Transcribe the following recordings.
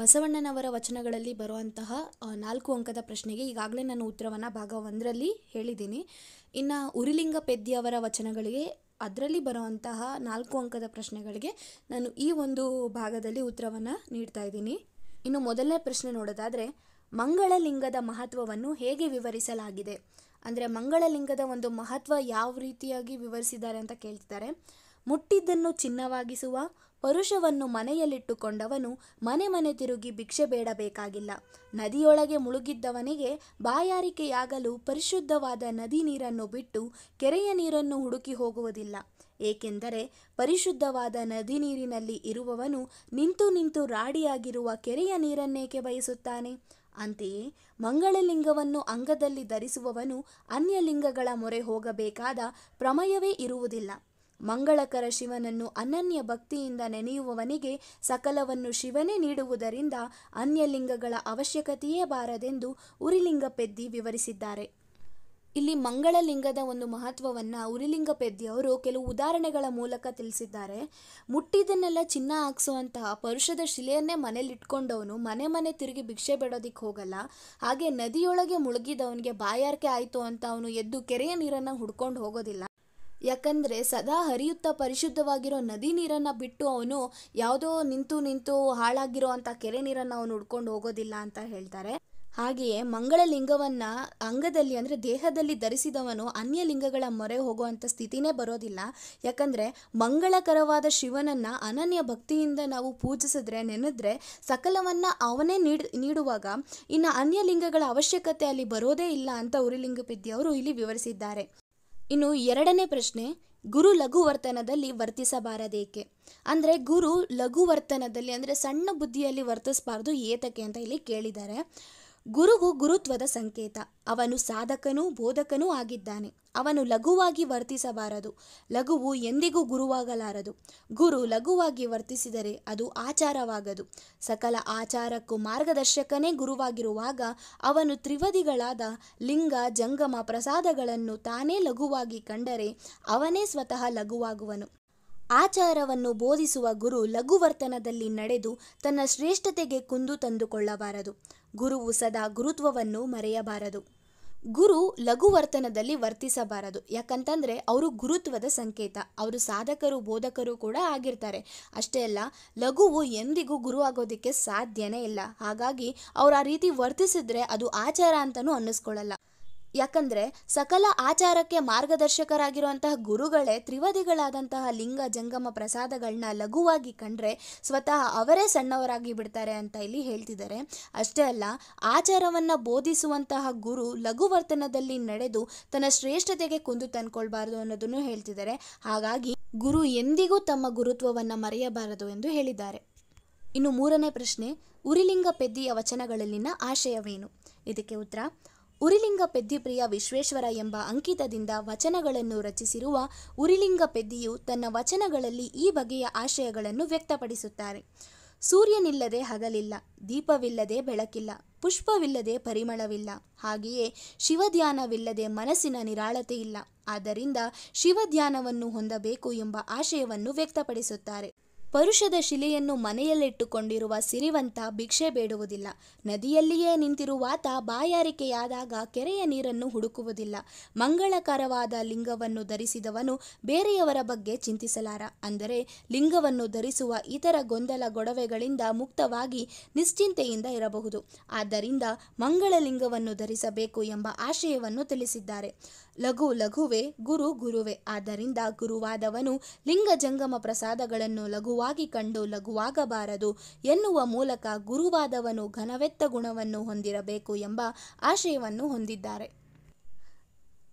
ಬಸವಣ್ಣನವರ ವಚನಗಳಲ್ಲಿ ಬರುವಂತಹ ನಾಲ್ಕು ಅಂಕದ ಪ್ರಶ್ನೆಗೆ ಈಗಾಗಲೇ ನಾನು ಉತ್ತರವನ್ನು ಭಾಗ ಒಂದರಲ್ಲಿ ಹೇಳಿದ್ದೀನಿ ಇನ್ನು ಉರಿಲಿಂಗ ಪೆದ್ಯವರ ವಚನಗಳಿಗೆ ಅದರಲ್ಲಿ ಬರುವಂತಹ ನಾಲ್ಕು ಅಂಕದ ಪ್ರಶ್ನೆಗಳಿಗೆ ನಾನು ಈ ಒಂದು ಭಾಗದಲ್ಲಿ ಉತ್ತರವನ್ನು ನೀಡ್ತಾ ಇದ್ದೀನಿ ಇನ್ನು ಮೊದಲನೇ ಪ್ರಶ್ನೆ ನೋಡೋದಾದರೆ ಮಂಗಳಲಿಂಗದ ಮಹತ್ವವನ್ನು ಹೇಗೆ ವಿವರಿಸಲಾಗಿದೆ ಅಂದರೆ ಮಂಗಳಲಿಂಗದ ಒಂದು ಮಹತ್ವ ಯಾವ ರೀತಿಯಾಗಿ ವಿವರಿಸಿದ್ದಾರೆ ಅಂತ ಕೇಳ್ತಿದ್ದಾರೆ ಮುಟ್ಟಿದ್ದನ್ನು ಚಿನ್ನವಾಗಿಸುವ ಪರುಷವನ್ನು ಮನೆಯಲ್ಲಿಟ್ಟುಕೊಂಡವನು ಮನೆ ಮನೆ ತಿರುಗಿ ಭಿಕ್ಷೆ ಬೇಡಬೇಕಾಗಿಲ್ಲ ನದಿಯೊಳಗೆ ಮುಳುಗಿದ್ದವನಿಗೆ ಬಾಯಾರಿಕೆಯಾಗಲು ಪರಿಶುದ್ಧವಾದ ನದಿ ನೀರನ್ನು ಬಿಟ್ಟು ಕೆರೆಯ ನೀರನ್ನು ಹುಡುಕಿ ಹೋಗುವುದಿಲ್ಲ ಏಕೆಂದರೆ ಪರಿಶುದ್ಧವಾದ ನದಿ ನೀರಿನಲ್ಲಿ ಇರುವವನು ನಿಂತು ನಿಂತು ರಾಡಿಯಾಗಿರುವ ಕೆರೆಯ ನೀರನ್ನೇಕೆ ಬಯಸುತ್ತಾನೆ ಅಂತೆಯೇ ಮಂಗಳಲಿಂಗವನ್ನು ಅಂಗದಲ್ಲಿ ಧರಿಸುವವನು ಅನ್ಯಲಿಂಗಗಳ ಮೊರೆ ಹೋಗಬೇಕಾದ ಪ್ರಮಯವೇ ಇರುವುದಿಲ್ಲ ಮಂಗಳಕರ ಶಿವನನ್ನು ಅನನ್ಯ ಭಕ್ತಿಯಿಂದ ನೆನೆಯುವವನಿಗೆ ಸಕಲವನ್ನು ಶಿವನೇ ನೀಡುವುದರಿಂದ ಅನ್ಯಲಿಂಗಗಳ ಅವಶ್ಯಕತೆಯೇ ಬಾರದೆಂದು ಉರಿಲಿಂಗ ಪೆದ್ದಿ ವಿವರಿಸಿದ್ದಾರೆ ಇಲ್ಲಿ ಮಂಗಳಲಿಂಗದ ಒಂದು ಮಹತ್ವವನ್ನು ಉರಿಲಿಂಗ ಅವರು ಕೆಲವು ಉದಾಹರಣೆಗಳ ಮೂಲಕ ತಿಳಿಸಿದ್ದಾರೆ ಮುಟ್ಟಿದನ್ನೆಲ್ಲ ಚಿನ್ನ ಹಾಕ್ಸುವಂತಹ ಪರುಷದ ಶಿಲೆಯನ್ನೇ ಮನೇಲಿಟ್ಕೊಂಡವನು ಮನೆ ಮನೆ ತಿರುಗಿ ಭಿಕ್ಷೆ ಬಿಡೋದಿಕ್ಕೆ ಹೋಗಲ್ಲ ಹಾಗೆ ನದಿಯೊಳಗೆ ಮುಳುಗಿದವನಿಗೆ ಬಾಯಾರಿಕೆ ಆಯಿತು ಅಂತ ಅವನು ಎದ್ದು ಕೆರೆಯ ನೀರನ್ನು ಹುಡ್ಕೊಂಡು ಹೋಗೋದಿಲ್ಲ ಯಾಕಂದರೆ ಸದಾ ಹರಿಯುತ್ತಾ ಪರಿಶುದ್ಧವಾಗಿರೋ ನದಿ ನೀರನ್ನು ಬಿಟ್ಟು ಅವನು ಯಾವುದೋ ನಿಂತು ನಿಂತು ಹಾಳಾಗಿರೋ ಅಂಥ ಕೆರೆ ನೀರನ್ನು ಅವನು ಹುಡ್ಕೊಂಡು ಹೋಗೋದಿಲ್ಲ ಅಂತ ಹೇಳ್ತಾರೆ ಹಾಗೆಯೇ ಮಂಗಳ ಲಿಂಗವನ್ನು ಅಂಗದಲ್ಲಿ ಅಂದರೆ ದೇಹದಲ್ಲಿ ಧರಿಸಿದವನು ಅನ್ಯ ಲಿಂಗಗಳ ಮೊರೆ ಹೋಗುವಂಥ ಸ್ಥಿತಿನೇ ಬರೋದಿಲ್ಲ ಯಾಕಂದರೆ ಮಂಗಳಕರವಾದ ಶಿವನನ್ನು ಅನನ್ಯ ಭಕ್ತಿಯಿಂದ ನಾವು ಪೂಜಿಸಿದ್ರೆ ನೆನೆದ್ರೆ ಸಕಲವನ್ನು ಅವನೇ ನೀಡುವಾಗ ಇನ್ನು ಅನ್ಯ ಲಿಂಗಗಳ ಅವಶ್ಯಕತೆ ಅಲ್ಲಿ ಬರೋದೇ ಇಲ್ಲ ಅಂತ ಉರಿಲಿಂಗಪಿದ್ದಿಯವರು ಇಲ್ಲಿ ವಿವರಿಸಿದ್ದಾರೆ ಇನ್ನು ಎರಡನೇ ಪ್ರಶ್ನೆ ಗುರು ಲಘುವರ್ತನದಲ್ಲಿ ವರ್ತಿಸಬಾರದೇಕೆ ಅಂದರೆ ಗುರು ಲಘುವರ್ತನದಲ್ಲಿ ಅಂದರೆ ಸಣ್ಣ ಬುದ್ಧಿಯಲ್ಲಿ ವರ್ತಿಸಬಾರ್ದು ಏತಕ್ಕೆ ಅಂತ ಇಲ್ಲಿ ಕೇಳಿದ್ದಾರೆ ಗುರುವು ಗುರುತ್ವದ ಸಂಕೇತ ಅವನು ಸಾಧಕನೂ ಬೋಧಕನೂ ಆಗಿದ್ದಾನೆ ಅವನು ಲಘುವಾಗಿ ವರ್ತಿಸಬಾರದು ಲಘುವು ಎಂದಿಗೂ ಗುರುವಾಗಲಾರದು ಗುರು ಲಘುವಾಗಿ ವರ್ತಿಸಿದರೆ ಅದು ಆಚಾರವಾಗದು ಸಕಲ ಆಚಾರಕ್ಕೂ ಮಾರ್ಗದರ್ಶಕನೇ ಗುರುವಾಗಿರುವಾಗ ಅವನು ತ್ರಿವದಿಗಳಾದ ಲಿಂಗ ಜಂಗಮ ಪ್ರಸಾದಗಳನ್ನು ತಾನೇ ಲಘುವಾಗಿ ಕಂಡರೆ ಅವನೇ ಸ್ವತಃ ಲಘುವಾಗುವನು ಆಚಾರವನ್ನು ಬೋಧಿಸುವ ಗುರು ಲಘುವರ್ತನದಲ್ಲಿ ನಡೆದು ತನ್ನ ಶ್ರೇಷ್ಠತೆಗೆ ಕುಂದು ತಂದುಕೊಳ್ಳಬಾರದು ಗುರುವು ಸದಾ ಗುರುತ್ವವನ್ನು ಮರೆಯಬಾರದು ಗುರು ಲಘುವರ್ತನದಲ್ಲಿ ವರ್ತಿಸಬಾರದು ಯಾಕಂತಂದ್ರೆ ಅವರು ಗುರುತ್ವದ ಸಂಕೇತ ಅವರು ಸಾಧಕರು ಬೋಧಕರು ಕೂಡ ಆಗಿರ್ತಾರೆ ಅಷ್ಟೇ ಅಲ್ಲ ಲಘುವು ಎಂದಿಗೂ ಗುರು ಆಗೋದಕ್ಕೆ ಸಾಧ್ಯನೇ ಇಲ್ಲ ಹಾಗಾಗಿ ಅವ್ರು ಆ ರೀತಿ ವರ್ತಿಸಿದ್ರೆ ಅದು ಆಚಾರ ಅಂತಲೂ ಅನ್ನಿಸ್ಕೊಳ್ಳಲ್ಲ ಯಾಕಂದ್ರೆ ಸಕಲ ಆಚಾರಕ್ಕೆ ಮಾರ್ಗದರ್ಶಕರಾಗಿರುವಂತಹ ಗುರುಗಳೇ ತ್ರಿವದಿಗಳಾದಂತಹ ಲಿಂಗ ಜಂಗಮ ಪ್ರಸಾದಗಳನ್ನ ಲಘುವಾಗಿ ಕಂಡ್ರೆ ಸ್ವತಃ ಅವರೇ ಸಣ್ಣವರಾಗಿ ಬಿಡ್ತಾರೆ ಅಂತ ಇಲ್ಲಿ ಹೇಳ್ತಿದ್ದಾರೆ ಅಷ್ಟೇ ಅಲ್ಲ ಆಚಾರವನ್ನ ಬೋಧಿಸುವಂತಹ ಗುರು ಲಘುವರ್ತನದಲ್ಲಿ ನಡೆದು ತನ್ನ ಶ್ರೇಷ್ಠತೆಗೆ ಕುಂದು ತಂದ್ಕೊಳ್ಬಾರದು ಅನ್ನೋದನ್ನು ಹೇಳ್ತಿದ್ದಾರೆ ಹಾಗಾಗಿ ಗುರು ಎಂದಿಗೂ ತಮ್ಮ ಗುರುತ್ವವನ್ನು ಮರೆಯಬಾರದು ಎಂದು ಹೇಳಿದ್ದಾರೆ ಇನ್ನು ಮೂರನೇ ಪ್ರಶ್ನೆ ಉರಿಲಿಂಗ ಪೆದ್ದಿಯ ವಚನಗಳಲ್ಲಿನ ಆಶಯವೇನು ಇದಕ್ಕೆ ಉತ್ತರ ಉರಿಲಿಂಗ ಪೆದ್ದಿಪ್ರಿಯ ವಿಶ್ವೇಶ್ವರ ಎಂಬ ಅಂಕಿತದಿಂದ ವಚನಗಳನ್ನು ರಚಿಸಿರುವ ಉರಿಲಿಂಗ ಪೆದ್ದಿಯು ತನ್ನ ವಚನಗಳಲ್ಲಿ ಈ ಬಗೆಯ ಆಶಯಗಳನ್ನು ವ್ಯಕ್ತಪಡಿಸುತ್ತಾರೆ ಸೂರ್ಯನಿಲ್ಲದೆ ಹಗಲಿಲ್ಲ ದೀಪವಿಲ್ಲದೆ ಬೆಳಕಿಲ್ಲ ಪುಷ್ಪವಿಲ್ಲದೆ ಪರಿಮಳವಿಲ್ಲ ಹಾಗೆಯೇ ಶಿವಧ್ಯಾನವಿಲ್ಲದೆ ಮನಸ್ಸಿನ ನಿರಾಳತೆ ಇಲ್ಲ ಆದ್ದರಿಂದ ಶಿವಧ್ಯಾನವನ್ನು ಹೊಂದಬೇಕು ಎಂಬ ಆಶಯವನ್ನು ವ್ಯಕ್ತಪಡಿಸುತ್ತಾರೆ ಪರುಷದ ಶಿಲೆಯನ್ನು ಮನೆಯಲ್ಲಿಟ್ಟುಕೊಂಡಿರುವ ಸಿರಿವಂತ ಭಿಕ್ಷೆ ಬೇಡುವುದಿಲ್ಲ ನದಿಯಲ್ಲಿಯೇ ನಿಂತಿರುವಾತ ಬಾಯಾರಿಕೆಯಾದಾಗ ಕೆರೆಯ ನೀರನ್ನು ಹುಡುಕುವುದಿಲ್ಲ ಮಂಗಳಕರವಾದ ಲಿಂಗವನ್ನು ಧರಿಸಿದವನು ಬೇರೆಯವರ ಬಗ್ಗೆ ಚಿಂತಿಸಲಾರ ಅಂದರೆ ಲಿಂಗವನ್ನು ಧರಿಸುವ ಇತರ ಗೊಂದಲ ಗೊಡವೆಗಳಿಂದ ಮುಕ್ತವಾಗಿ ನಿಶ್ಚಿಂತೆಯಿಂದ ಇರಬಹುದು ಆದ್ದರಿಂದ ಮಂಗಳ ಲಿಂಗವನ್ನು ಧರಿಸಬೇಕು ಎಂಬ ಆಶಯವನ್ನು ತಿಳಿಸಿದ್ದಾರೆ ಲಘು ಲಘುವೆ ಗುರು ಗುರುವೆ ಆದ್ದರಿಂದ ಗುರುವಾದವನು ಲಿಂಗ ಜಂಗಮ ಪ್ರಸಾದಗಳನ್ನು ಲಘು ಲಘುವಾಗಿ ಕಂಡು ಲಘುವಾಗಬಾರದು ಎನ್ನುವ ಮೂಲಕ ಗುರುವಾದವನು ಘನವೆತ್ತ ಗುಣವನ್ನು ಹೊಂದಿರಬೇಕು ಎಂಬ ಆಶಯವನ್ನು ಹೊಂದಿದ್ದಾರೆ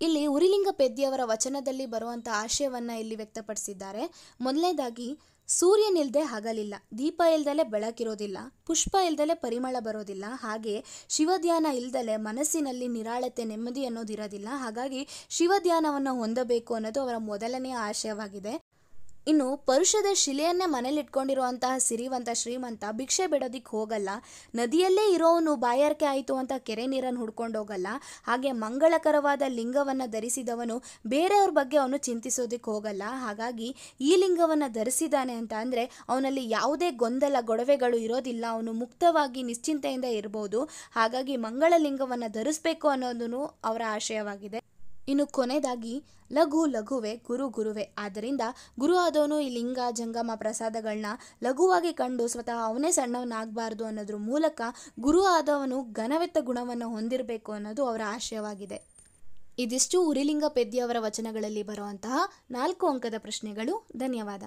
ಇಲ್ಲಿ ಉರಿಲಿಂಗ ಪೆದ್ಯವರ ವಚನದಲ್ಲಿ ಬರುವಂತಹ ಆಶಯವನ್ನು ಇಲ್ಲಿ ವ್ಯಕ್ತಪಡಿಸಿದ್ದಾರೆ ಮೊದಲನೇದಾಗಿ ಸೂರ್ಯನಿಲ್ಲದೆ ಹಗಲಿಲ್ಲ ದೀಪ ಇಲ್ದಲೆ ಬೆಳಕಿರೋದಿಲ್ಲ ಪುಷ್ಪ ಇಲ್ದಲೆ ಪರಿಮಳ ಬರೋದಿಲ್ಲ ಹಾಗೆ ಶಿವಧ್ಯಾನ ಇಲ್ದಲೆ ಮನಸ್ಸಿನಲ್ಲಿ ನಿರಾಳತೆ ನೆಮ್ಮದಿ ಅನ್ನೋದಿರೋದಿಲ್ಲ ಹಾಗಾಗಿ ಶಿವಧ್ಯಾನವನ್ನು ಹೊಂದಬೇಕು ಅನ್ನೋದು ಅವರ ಮೊದಲನೆಯ ಆಶಯವಾಗಿದೆ ಇನ್ನು ಪರುಷದ ಶಿಲೆಯನ್ನೇ ಮನೇಲಿಟ್ಕೊಂಡಿರುವಂತಹ ಸಿರಿವಂತ ಶ್ರೀಮಂತ ಭಿಕ್ಷೆ ಬಿಡೋದಿಕ್ಕೆ ಹೋಗಲ್ಲ ನದಿಯಲ್ಲೇ ಇರೋವನು ಬಾಯಾರಿಕೆ ಆಯಿತು ಅಂತ ಕೆರೆ ನೀರನ್ನು ಹೋಗಲ್ಲ ಹಾಗೆ ಮಂಗಳಕರವಾದ ಲಿಂಗವನ್ನು ಧರಿಸಿದವನು ಬೇರೆಯವ್ರ ಬಗ್ಗೆ ಅವನು ಚಿಂತಿಸೋದಿಕ್ಕೆ ಹೋಗಲ್ಲ ಹಾಗಾಗಿ ಈ ಲಿಂಗವನ್ನು ಧರಿಸಿದ್ದಾನೆ ಅಂತ ಅಂದರೆ ಅವನಲ್ಲಿ ಯಾವುದೇ ಗೊಂದಲ ಗೊಡವೆಗಳು ಇರೋದಿಲ್ಲ ಅವನು ಮುಕ್ತವಾಗಿ ನಿಶ್ಚಿಂತೆಯಿಂದ ಇರ್ಬೋದು ಹಾಗಾಗಿ ಮಂಗಳ ಲಿಂಗವನ್ನು ಧರಿಸಬೇಕು ಅನ್ನೋದನ್ನು ಅವರ ಆಶಯವಾಗಿದೆ ಇನ್ನು ಕೊನೆಯದಾಗಿ ಲಘು ಲಘುವೆ ಗುರು ಗುರುವೆ ಆದ್ದರಿಂದ ಗುರು ಆದವನು ಈ ಲಿಂಗ ಜಂಗಮ ಪ್ರಸಾದಗಳನ್ನ ಲಘುವಾಗಿ ಕಂಡು ಸ್ವತಃ ಅವನೇ ಸಣ್ಣವನಾಗಬಾರ್ದು ಅನ್ನೋದ್ರ ಮೂಲಕ ಗುರು ಆದವನು ಘನವೆತ್ತ ಗುಣವನ್ನು ಹೊಂದಿರಬೇಕು ಅನ್ನೋದು ಅವರ ಆಶಯವಾಗಿದೆ ಇದಿಷ್ಟು ಉರಿಲಿಂಗ ಪೆದ್ದಿಯವರ ವಚನಗಳಲ್ಲಿ ಬರುವಂತಹ ನಾಲ್ಕು ಅಂಕದ ಪ್ರಶ್ನೆಗಳು ಧನ್ಯವಾದ